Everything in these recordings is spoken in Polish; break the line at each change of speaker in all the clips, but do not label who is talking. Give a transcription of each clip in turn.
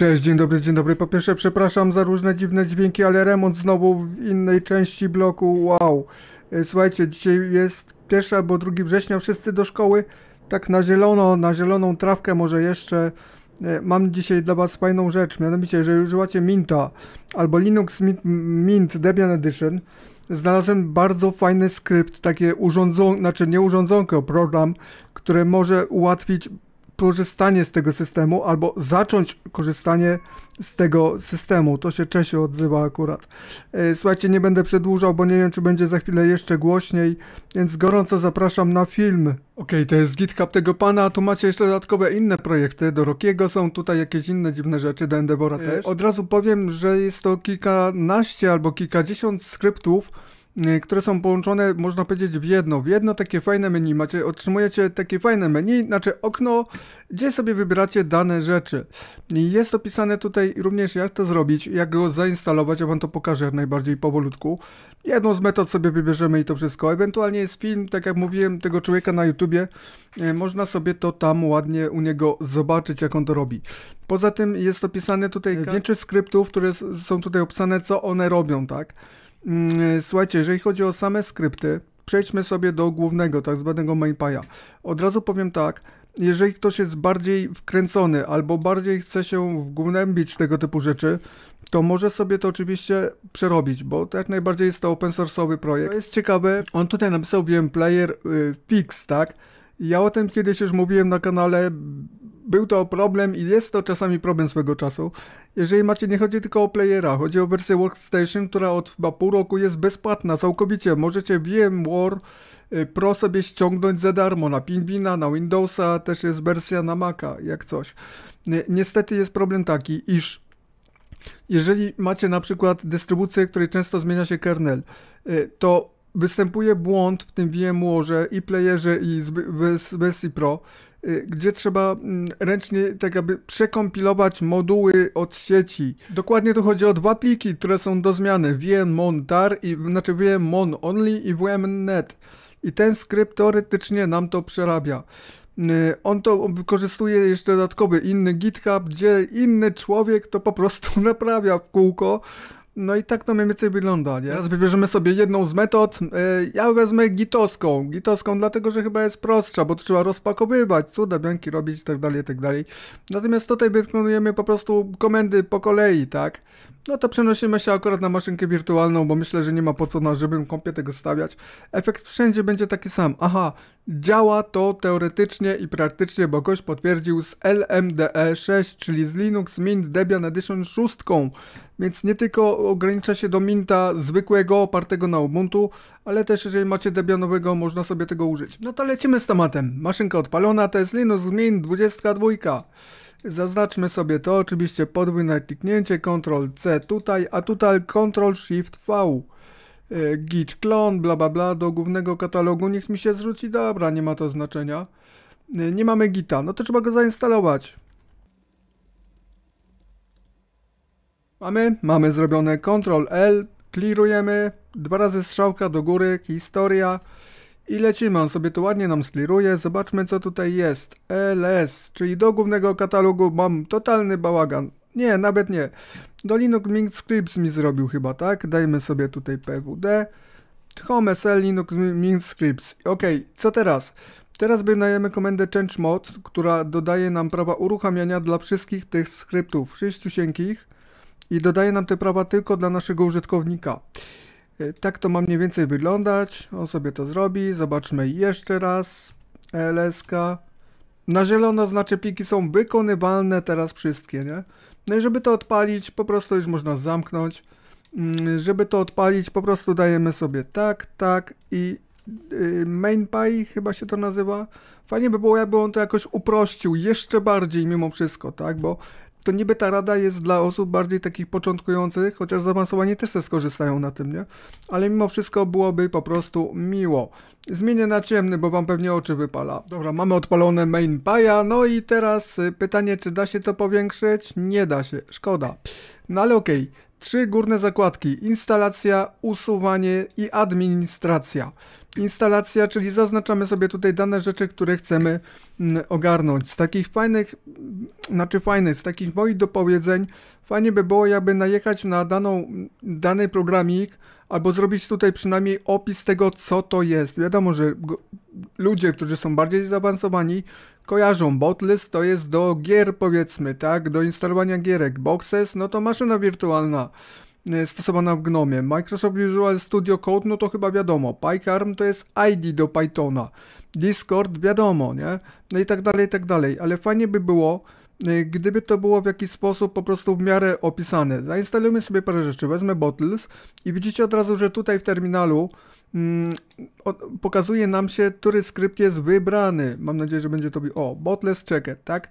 Cześć, dzień dobry, dzień dobry. Po pierwsze przepraszam za różne dziwne dźwięki, ale remont znowu w innej części bloku, wow. E, słuchajcie, dzisiaj jest 1 albo 2 września, wszyscy do szkoły, tak na zielono, na zieloną trawkę może jeszcze. E, mam dzisiaj dla was fajną rzecz, mianowicie, jeżeli używacie Minta albo Linux Mint, Mint Debian Edition, znalazłem bardzo fajny skrypt, takie urządzonko, znaczy nie urządzonko, program, który może ułatwić korzystanie z tego systemu albo zacząć korzystanie z tego systemu. To się częściej odzywa akurat. E, słuchajcie, nie będę przedłużał, bo nie wiem, czy będzie za chwilę jeszcze głośniej, więc gorąco zapraszam na film. OK, to jest GitHub tego pana, a tu macie jeszcze dodatkowe inne projekty. Do Rokiego są tutaj jakieś inne dziwne rzeczy, do Endeavora też. Od razu powiem, że jest to kilkanaście albo kilkadziesiąt skryptów, Y, które są połączone, można powiedzieć, w jedno. W jedno takie fajne menu. Macie, otrzymujecie takie fajne menu, znaczy okno, gdzie sobie wybieracie dane rzeczy. Jest opisane tutaj również, jak to zrobić, jak go zainstalować. Ja Wam to pokażę jak najbardziej powolutku. Jedną z metod sobie wybierzemy i to wszystko. Ewentualnie jest film, tak jak mówiłem, tego człowieka na YouTubie. Y, można sobie to tam ładnie u niego zobaczyć, jak on to robi. Poza tym jest opisane tutaj większość skryptów, które są tutaj opisane, co one robią, tak? Mm, słuchajcie, jeżeli chodzi o same skrypty, przejdźmy sobie do głównego, tak zwanego MainPy'a. Od razu powiem tak, jeżeli ktoś jest bardziej wkręcony albo bardziej chce się wgłębić tego typu rzeczy, to może sobie to oczywiście przerobić, bo to jak najbardziej jest to open source'owy projekt. To jest ciekawe, on tutaj napisał wiem player y, fix, tak? Ja o tym kiedyś już mówiłem na kanale, był to problem i jest to czasami problem swego czasu. Jeżeli macie, nie chodzi tylko o playera, chodzi o wersję Workstation, która od chyba pół roku jest bezpłatna całkowicie. Możecie VMware y, Pro sobie ściągnąć za darmo na Pingwina, na Windowsa, też jest wersja na Maca, jak coś. Niestety jest problem taki, iż jeżeli macie na przykład dystrybucję, której często zmienia się kernel, y, to występuje błąd w tym VMware i playerze i z wersji Pro, Y, gdzie trzeba mm, ręcznie tak jakby przekompilować moduły od sieci. Dokładnie tu chodzi o dwa pliki, które są do zmiany vmmon.tar i znaczy vmmon.only i vmnet. I ten skrypt teoretycznie nam to przerabia. Y, on to wykorzystuje jeszcze dodatkowy inny GitHub, gdzie inny człowiek to po prostu naprawia w kółko no i tak to mniej więcej wygląda, nie? Teraz wybierzemy sobie jedną z metod. E, ja wezmę gitowską. Gitowską dlatego, że chyba jest prostsza, bo trzeba rozpakowywać, cuda bianki robić i tak dalej, i tak dalej. Natomiast tutaj wykonujemy po prostu komendy po kolei, tak? No to przenosimy się akurat na maszynkę wirtualną, bo myślę, że nie ma po co na żywym kompie tego stawiać. Efekt wszędzie będzie taki sam. Aha, działa to teoretycznie i praktycznie, bo ktoś potwierdził z LMDE 6, czyli z Linux Mint Debian Edition 6. Więc nie tylko ogranicza się do minta zwykłego, opartego na Ubuntu, ale też jeżeli macie Debianowego, można sobie tego użyć. No to lecimy z tematem. Maszynka odpalona, to jest Linux Mint 22. Zaznaczmy sobie to, oczywiście podwójne kliknięcie, Ctrl-C tutaj, a tutaj Ctrl-Shift-V. E, git clone bla bla bla, do głównego katalogu, niech mi się zwróci, dobra, nie ma to znaczenia. E, nie mamy gita, no to trzeba go zainstalować. Mamy, mamy zrobione Ctrl L, klirujemy, dwa razy strzałka do góry, historia, i lecimy, on sobie tu ładnie nam sliruje. Zobaczmy co tutaj jest. LS, czyli do głównego katalogu mam totalny bałagan. Nie, nawet nie. Do Linux Mint Scripts mi zrobił chyba, tak? Dajmy sobie tutaj pwd. Home SL Linux Mint Scripts. Ok, co teraz? Teraz wynajemy komendę change mode, która dodaje nam prawa uruchamiania dla wszystkich tych skryptów, sześciusieńkich i dodaje nam te prawa tylko dla naszego użytkownika. E, tak to ma mniej więcej wyglądać. On sobie to zrobi. Zobaczmy jeszcze raz. LSK. Na zielono znaczy pliki są wykonywalne teraz wszystkie, nie? No i żeby to odpalić, po prostu już można zamknąć. Mm, żeby to odpalić, po prostu dajemy sobie tak, tak i y, MainPy chyba się to nazywa. Fajnie by było, jakby on to jakoś uprościł jeszcze bardziej mimo wszystko, tak? Bo to niby ta rada jest dla osób bardziej takich początkujących, chociaż zaawansowani też se skorzystają na tym, nie? Ale mimo wszystko byłoby po prostu miło. Zmienię na ciemny, bo wam pewnie oczy wypala. Dobra, mamy odpalone main paja, no i teraz y, pytanie, czy da się to powiększyć? Nie da się, szkoda. No ale okej, okay. trzy górne zakładki, instalacja, usuwanie i administracja instalacja, czyli zaznaczamy sobie tutaj dane rzeczy, które chcemy mm, ogarnąć. Z takich fajnych, mm, znaczy fajnych, z takich moich dopowiedzeń, fajnie by było jakby najechać na daną, mm, dany programik, albo zrobić tutaj przynajmniej opis tego, co to jest. Wiadomo, że ludzie, którzy są bardziej zaawansowani, kojarzą. Botlist to jest do gier, powiedzmy, tak, do instalowania gierek. Boxes, no to maszyna wirtualna. E, stosowana w Gnomie. Microsoft Visual Studio Code, no to chyba wiadomo. PyCharm to jest ID do Pythona. Discord wiadomo, nie? No i tak dalej, i tak dalej. Ale fajnie by było, e, gdyby to było w jakiś sposób po prostu w miarę opisane. Zainstalujmy sobie parę rzeczy. Wezmę Bottles i widzicie od razu, że tutaj w terminalu mm, pokazuje nam się, który skrypt jest wybrany. Mam nadzieję, że będzie to... O, Bottles Checker, tak?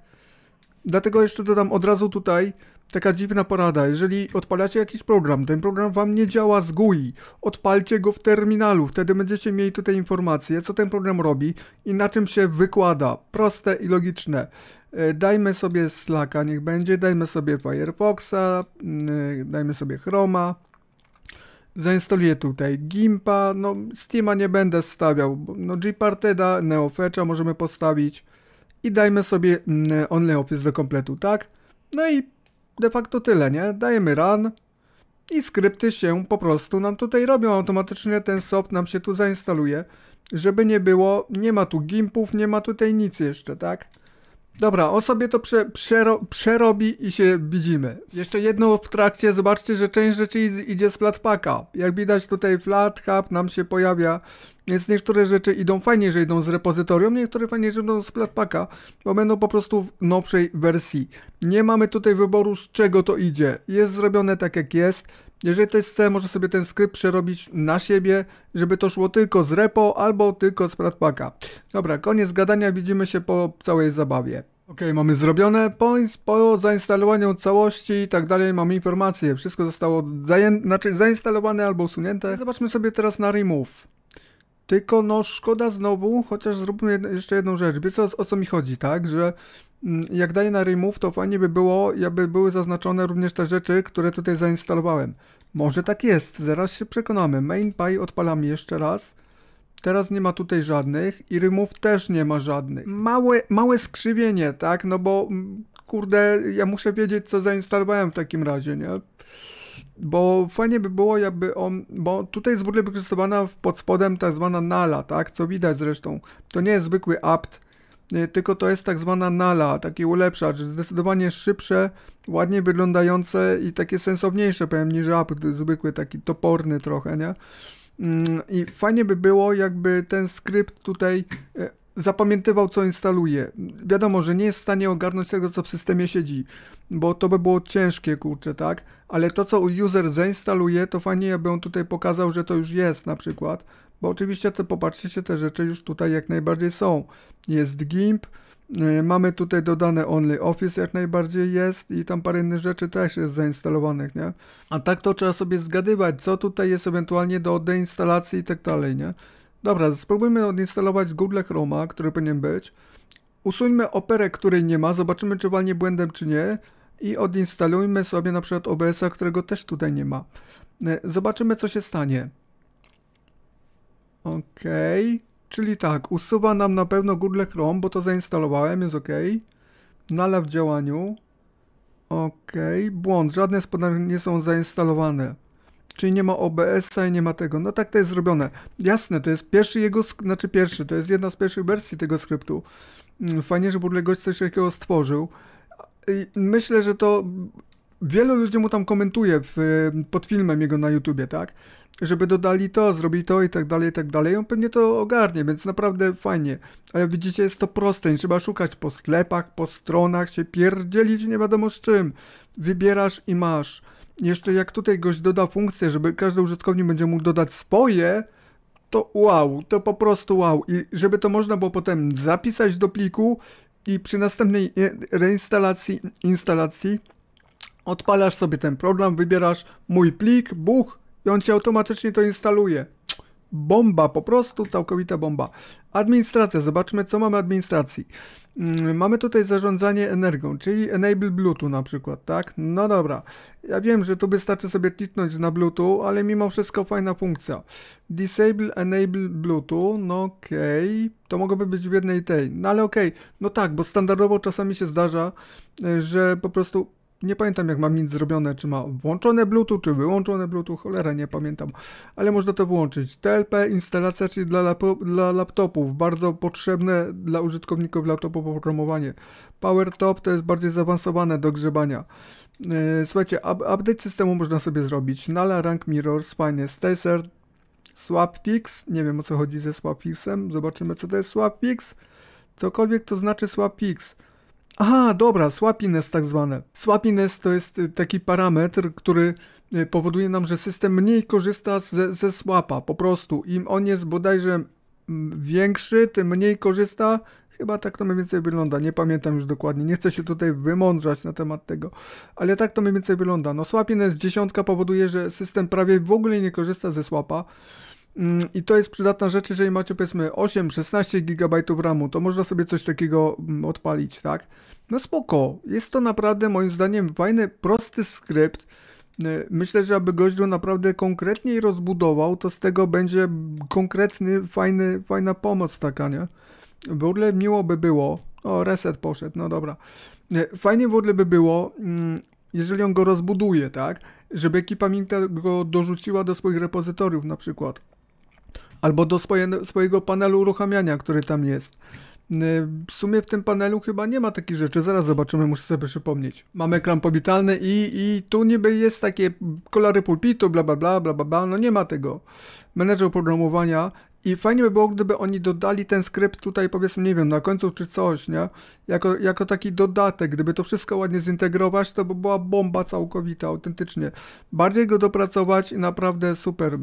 Dlatego jeszcze dodam od razu tutaj taka dziwna porada. Jeżeli odpalacie jakiś program, ten program wam nie działa z GUI, odpalcie go w terminalu, wtedy będziecie mieli tutaj informacje, co ten program robi i na czym się wykłada. Proste i logiczne. E, dajmy sobie Slacka, niech będzie, dajmy sobie Firefoxa, mm, e, dajmy sobie Chroma. Zainstaluję tutaj Gimpa, no Steama nie będę stawiał, no Gparteda, Neofetcha możemy postawić i dajmy sobie mm, e, OnlyOffice do kompletu, tak? No i de facto tyle, nie? Dajemy run i skrypty się po prostu nam tutaj robią automatycznie, ten SOP nam się tu zainstaluje. Żeby nie było, nie ma tu gimpów, nie ma tutaj nic jeszcze, tak? Dobra, on sobie to prze, przero, przerobi i się widzimy. Jeszcze jedno w trakcie, zobaczcie, że część rzeczy idzie z flatpaka. Jak widać tutaj hub nam się pojawia, więc niektóre rzeczy idą fajnie, że idą z repozytorium, niektóre fajnie, że idą z flatpaka, bo będą po prostu w nowszej wersji. Nie mamy tutaj wyboru z czego to idzie. Jest zrobione tak jak jest. Jeżeli ktoś chce, może sobie ten skrypt przerobić na siebie, żeby to szło tylko z repo albo tylko z pratpaka. Dobra, koniec gadania, widzimy się po całej zabawie. Ok, mamy zrobione. Po, po zainstalowaniu całości i tak dalej mamy informacje, Wszystko zostało znaczy zainstalowane albo usunięte. Zobaczmy sobie teraz na remove. Tylko no szkoda znowu, chociaż zróbmy jeszcze jedną rzecz. Wiecie o, o co mi chodzi, tak? Że Mm, jak daję na remove, to fajnie by było, aby były zaznaczone również te rzeczy, które tutaj zainstalowałem. Może tak jest, zaraz się przekonamy. MainPy odpalamy jeszcze raz. Teraz nie ma tutaj żadnych i remove też nie ma żadnych. Małe, małe skrzywienie, tak? No bo mm, kurde, ja muszę wiedzieć, co zainstalowałem w takim razie, nie? Bo fajnie by było, jakby on, bo tutaj jest w ogóle wykorzystywana pod spodem tak zwana nala, tak? Co widać zresztą. To nie jest zwykły apt, Y, tylko to jest tak zwana nala, taki ulepszacz, zdecydowanie szybsze, ładniej wyglądające i takie sensowniejsze, powiem, niż rap zwykły, taki toporny trochę, nie? Mm, I fajnie by było, jakby ten skrypt tutaj y, zapamiętywał, co instaluje. Wiadomo, że nie jest w stanie ogarnąć tego, co w systemie siedzi, bo to by było ciężkie, kurczę, tak? Ale to, co user zainstaluje, to fajnie, aby on tutaj pokazał, że to już jest na przykład, bo oczywiście te, popatrzcie, te rzeczy już tutaj jak najbardziej są. Jest GIMP, y, mamy tutaj dodane OnlyOffice jak najbardziej jest i tam parę innych rzeczy też jest zainstalowanych, nie? A tak to trzeba sobie zgadywać, co tutaj jest ewentualnie do deinstalacji i tak dalej, nie? Dobra, spróbujmy odinstalować Google Chroma, który powinien być. Usuńmy operę, której nie ma, zobaczymy czy walnie błędem czy nie. I odinstalujmy sobie na przykład OBS-a, którego też tutaj nie ma. E, zobaczymy co się stanie. OK, czyli tak, usuwa nam na pewno Google Chrome, bo to zainstalowałem, jest OK. Nala w działaniu. OK, błąd, żadne z nie są zainstalowane czyli nie ma OBS-a i nie ma tego. No tak to jest zrobione. Jasne, to jest pierwszy jego, znaczy pierwszy, to jest jedna z pierwszych wersji tego skryptu. Mm, fajnie, że Burle gość coś takiego stworzył. I myślę, że to wielu ludzi mu tam komentuje w, pod filmem jego na YouTubie, tak? Żeby dodali to, zrobili to i tak dalej, i tak dalej. On pewnie to ogarnie, więc naprawdę fajnie. Ale widzicie, jest to proste, nie trzeba szukać po sklepach, po stronach, się pierdzielić nie wiadomo z czym. Wybierasz i masz jeszcze jak tutaj gość doda funkcję, żeby każdy użytkownik będzie mógł dodać swoje, to wow, to po prostu wow. I żeby to można było potem zapisać do pliku i przy następnej reinstalacji, instalacji odpalasz sobie ten program, wybierasz mój plik, buch i on ci automatycznie to instaluje. Bomba, po prostu całkowita bomba. Administracja, zobaczmy co mamy administracji. Mm, mamy tutaj zarządzanie energią, czyli enable Bluetooth na przykład, tak? No dobra, ja wiem, że tu wystarczy sobie kliknąć na Bluetooth, ale mimo wszystko fajna funkcja. Disable enable Bluetooth, no okej, okay. to mogłoby być w jednej tej, no ale okej, okay. no tak, bo standardowo czasami się zdarza, y, że po prostu nie pamiętam jak mam nic zrobione, czy ma włączone Bluetooth, czy wyłączone Bluetooth, cholera nie pamiętam, ale można to wyłączyć. TLP instalacja, czyli dla, lap dla laptopów, bardzo potrzebne dla użytkowników laptopów oprogramowanie. PowerTop to jest bardziej zaawansowane do grzebania. Yy, słuchajcie, up update systemu można sobie zrobić. Nala, Rank Mirror, fajnie, Stacer, Swapfix, nie wiem o co chodzi ze Swapfixem, zobaczymy co to jest Swapfix. Cokolwiek to znaczy Swapfix. Aha, dobra, słapines tak zwane. Słapines to jest y, taki parametr, który y, powoduje nam, że system mniej korzysta ze, ze słapa, po prostu. Im on jest bodajże mm, większy, tym mniej korzysta. Chyba tak to mniej więcej wygląda, nie pamiętam już dokładnie, nie chcę się tutaj wymądrzać na temat tego, ale tak to mniej więcej wygląda. No słapines dziesiątka powoduje, że system prawie w ogóle nie korzysta ze słapa. Mm, I to jest przydatna rzecz, jeżeli macie powiedzmy 8-16 GB RAMu, to można sobie coś takiego mm, odpalić, tak? No spoko, jest to naprawdę moim zdaniem fajny, prosty skrypt. Y, myślę, że aby gość naprawdę konkretniej rozbudował, to z tego będzie konkretny, fajny, fajna pomoc taka, nie? W ogóle miło by było. O, reset poszedł, no dobra. Y, fajnie w ogóle by było, mm, jeżeli on go rozbuduje, tak? Żeby ekipa Minta go dorzuciła do swoich repozytoriów na przykład albo do swoje, swojego panelu uruchamiania, który tam jest. Y, w sumie w tym panelu chyba nie ma takich rzeczy, zaraz zobaczymy, muszę sobie przypomnieć. Mamy ekran powitalny i, i tu niby jest takie kolory pulpitu, bla bla bla, bla bla no nie ma tego. Menedżer oprogramowania i fajnie by było, gdyby oni dodali ten skrypt tutaj, powiedzmy, nie wiem, na końcu czy coś, nie? Jako, jako taki dodatek, gdyby to wszystko ładnie zintegrować, to by była bomba całkowita, autentycznie. Bardziej go dopracować i naprawdę super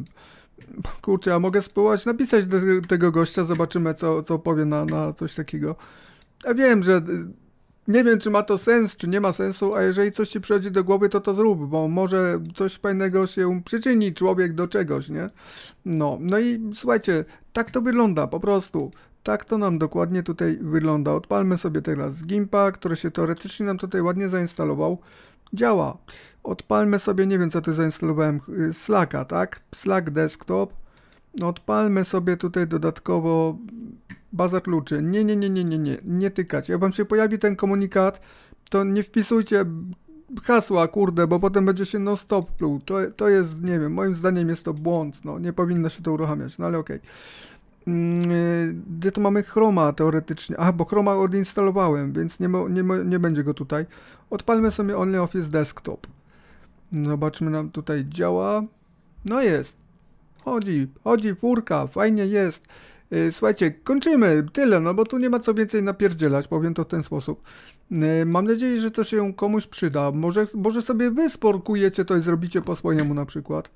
kurczę, ja mogę spróbować napisać do tego gościa, zobaczymy co, co powie na, na coś takiego. Ja wiem, że y, nie wiem, czy ma to sens, czy nie ma sensu, a jeżeli coś ci przychodzi do głowy, to to zrób, bo może coś fajnego się przyczyni człowiek do czegoś, nie? No, no i słuchajcie, tak to wygląda po prostu. Tak to nam dokładnie tutaj wygląda. Odpalmy sobie teraz Gimpa, który się teoretycznie nam tutaj ładnie zainstalował działa. Odpalmy sobie, nie wiem co tu zainstalowałem, y, Slacka, tak? Slack Desktop. Odpalmy sobie tutaj dodatkowo baza kluczy. Nie, nie, nie, nie, nie, nie, nie tykać. Jak wam się pojawi ten komunikat, to nie wpisujcie hasła, kurde, bo potem będzie się no stop pluł. To, to jest, nie wiem, moim zdaniem jest to błąd, no, nie powinno się to uruchamiać, no ale okej. Okay. Mm, y, gdzie tu mamy Chroma teoretycznie? A, bo Chroma odinstalowałem, więc nie, nie, nie będzie go tutaj. Odpalmy sobie OnlyOffice Desktop. Zobaczmy, nam tutaj działa. No jest. Chodzi, chodzi, furka, fajnie jest. Y, słuchajcie, kończymy, tyle, no bo tu nie ma co więcej napierdzielać, powiem to w ten sposób. Y, mam nadzieję, że to się komuś przyda. Może, może sobie wysporkujecie, to i zrobicie po swojemu na przykład.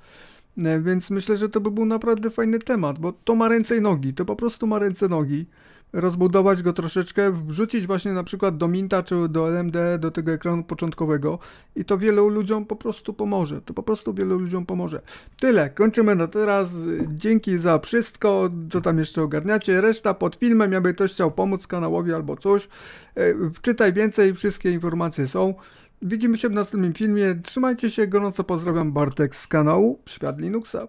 E, więc myślę, że to by był naprawdę fajny temat, bo to ma ręce i nogi, to po prostu ma ręce i nogi. Rozbudować go troszeczkę, wrzucić właśnie na przykład do Minta czy do LMD, do tego ekranu początkowego i to wielu ludziom po prostu pomoże. To po prostu wielu ludziom pomoże. Tyle, kończymy na teraz. Dzięki za wszystko, co tam jeszcze ogarniacie. Reszta pod filmem, jakby ktoś chciał pomóc kanałowi albo coś. E, Czytaj więcej, wszystkie informacje są. Widzimy się w następnym filmie. Trzymajcie się, gorąco pozdrawiam Bartek z kanału Świat Linuxa.